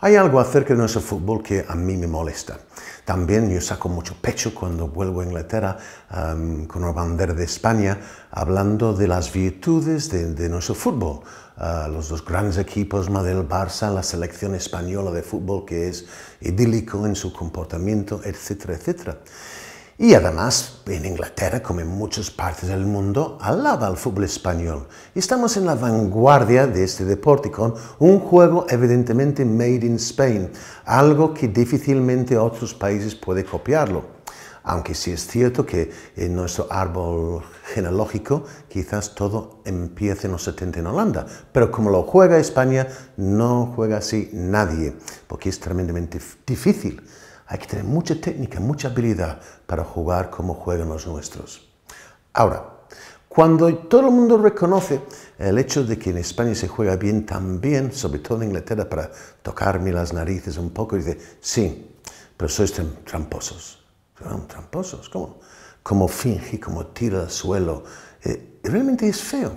Hay algo acerca de nuestro fútbol que a mí me molesta. También yo saco mucho pecho cuando vuelvo a Inglaterra con una bandera de España hablando de las virtudes de, nuestro fútbol. Ah, los dos grandes equipos, Madrid, Barça, la selección española de fútbol que es idílico en su comportamiento, etcétera, etcétera. Y además, en Inglaterra, como en muchas partes del mundo, alaba al fútbol español. Estamos en la vanguardia de este deporte con un juego evidentemente made in Spain, algo que difícilmente otros países pueden copiarlo. Aunque sí es cierto que en nuestro árbol genealógico quizás todo empiece en los 70 en Holanda, pero como lo juega España, no juega así nadie, porque es tremendamente difícil. Hay que tener mucha técnica, mucha habilidad para jugar como juegan los nuestros. Ahora, cuando todo el mundo reconoce el hecho de que en España se juega bien también, sobre todo en Inglaterra, para tocarme las narices un poco, dice, sí, pero sois tramposos. ¿Tramposos? ¿Cómo? Como finge, como tira al suelo. Eh, realmente es feo.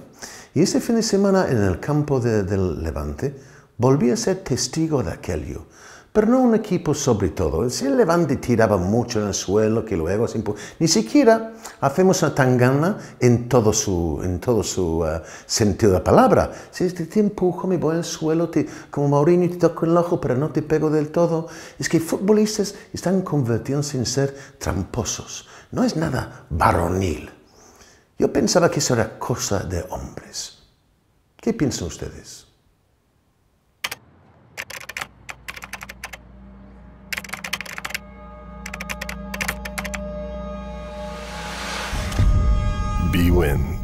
Y ese fin de semana en el campo del Levante, volví a ser testigo de aquello pero no un equipo sobre todo. El Levante tiraba mucho en el suelo, que luego se Ni siquiera hacemos una Tangana en todo su, en todo su eh, sentido de palabra. Si te, este te, empujo, me voy al suelo, te, como Mourinho te toco el ojo, pero no te pego del todo. Es que futbolistas están convirtiéndose en ser tramposos. No es nada varonil. Yo pensaba que eso era cosa de hombres. ¿Qué piensan ustedes? B Win.